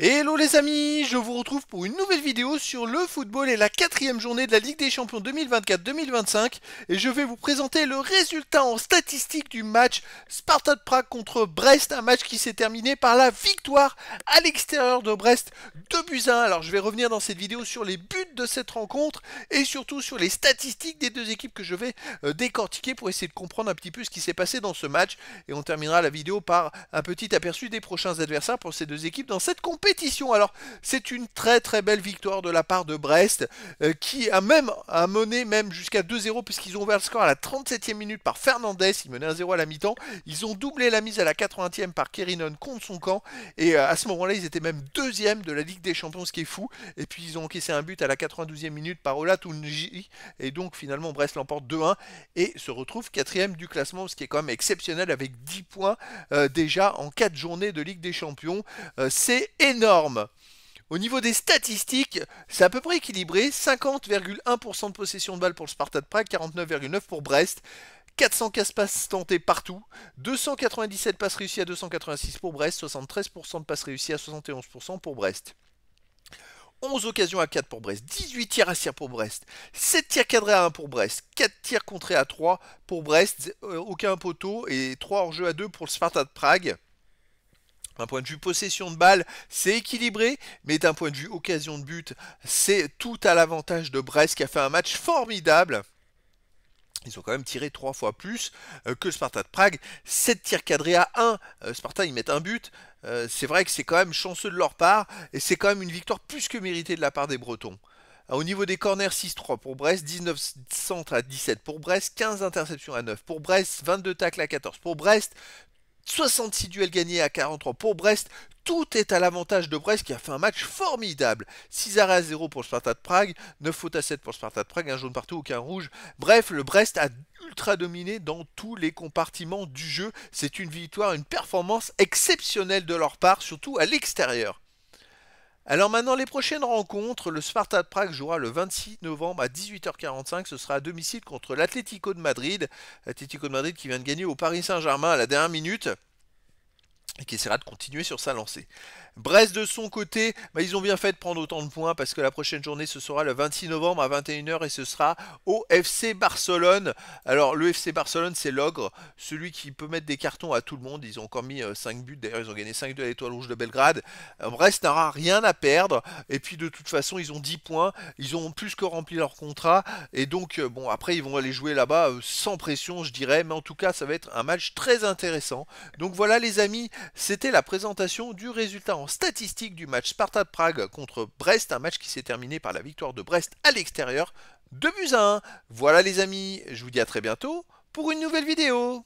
Hello les amis, je vous retrouve pour une nouvelle vidéo sur le football et la quatrième journée de la Ligue des Champions 2024-2025 et je vais vous présenter le résultat en statistique du match Sparta de Prague contre Brest, un match qui s'est terminé par la victoire à l'extérieur de Brest de buts Alors je vais revenir dans cette vidéo sur les buts de cette rencontre et surtout sur les statistiques des deux équipes que je vais euh, décortiquer pour essayer de comprendre un petit peu ce qui s'est passé dans ce match et on terminera la vidéo par un petit aperçu des prochains adversaires pour ces deux équipes dans cette compétition. Alors c'est une très très belle victoire de la part de Brest euh, qui a même a mené même jusqu'à 2-0 puisqu'ils ont ouvert le score à la 37e minute par Fernandez, il menait 1-0 à la mi-temps. Ils ont doublé la mise à la 80e par Kerinon contre son camp et euh, à ce moment-là ils étaient même deuxième de la Ligue des Champions, ce qui est fou. Et puis ils ont encaissé un but à la 92e minute par Ola Tounji et donc finalement Brest l'emporte 2-1 et se retrouve quatrième du classement, ce qui est quand même exceptionnel avec 10 points euh, déjà en 4 journées de Ligue des Champions. c'est énorme au niveau des statistiques, c'est à peu près équilibré. 50,1% de possession de balle pour le Sparta de Prague, 49,9% pour Brest. 415 passes tentées partout, 297 passes réussies à 286 pour Brest, 73% de passes réussies à 71% pour Brest. 11 occasions à 4 pour Brest, 18 tirs à 6 pour Brest, 7 tirs cadrés à 1 pour Brest, 4 tirs contrés à 3 pour Brest, euh, aucun poteau et 3 hors-jeu à 2 pour le Sparta de Prague. D'un point de vue possession de balle, c'est équilibré, mais d'un point de vue occasion de but, c'est tout à l'avantage de Brest qui a fait un match formidable. Ils ont quand même tiré trois fois plus euh, que Sparta de Prague. 7 tirs cadrés à 1. Euh, Sparta, ils mettent un but. Euh, c'est vrai que c'est quand même chanceux de leur part. Et c'est quand même une victoire plus que méritée de la part des Bretons. Au niveau des corners, 6-3 pour Brest, 19 centres à 17 pour Brest, 15 interceptions à 9 pour Brest, 22 tacles à 14 pour Brest, 66 duels gagnés à 43 pour Brest. Tout est à l'avantage de Brest qui a fait un match formidable. 6 arrêts à 0 pour le Sparta de Prague, 9 fautes à 7 pour le Sparta de Prague, un jaune partout, aucun rouge. Bref, le Brest a ultra dominé dans tous les compartiments du jeu. C'est une victoire, une performance exceptionnelle de leur part, surtout à l'extérieur. Alors maintenant, les prochaines rencontres, le Sparta de Prague jouera le 26 novembre à 18h45, ce sera à domicile contre l'Atlético de Madrid, l'Atlético de Madrid qui vient de gagner au Paris Saint-Germain à la dernière minute et qui essaiera de continuer sur sa lancée. Brest de son côté, bah, ils ont bien fait de prendre autant de points parce que la prochaine journée ce sera le 26 novembre à 21h et ce sera au FC Barcelone. Alors le FC Barcelone c'est l'ogre, celui qui peut mettre des cartons à tout le monde. Ils ont encore mis 5 euh, buts, d'ailleurs ils ont gagné 5-2 à l'étoile rouge de Belgrade. Euh, Brest n'aura rien à perdre et puis de toute façon ils ont 10 points, ils ont plus que rempli leur contrat et donc euh, bon après ils vont aller jouer là-bas sans pression je dirais mais en tout cas ça va être un match très intéressant. Donc voilà les amis c'était la présentation du résultat en statistique du match Sparta Prague contre Brest, un match qui s'est terminé par la victoire de Brest à l'extérieur, de buts Voilà les amis, je vous dis à très bientôt pour une nouvelle vidéo.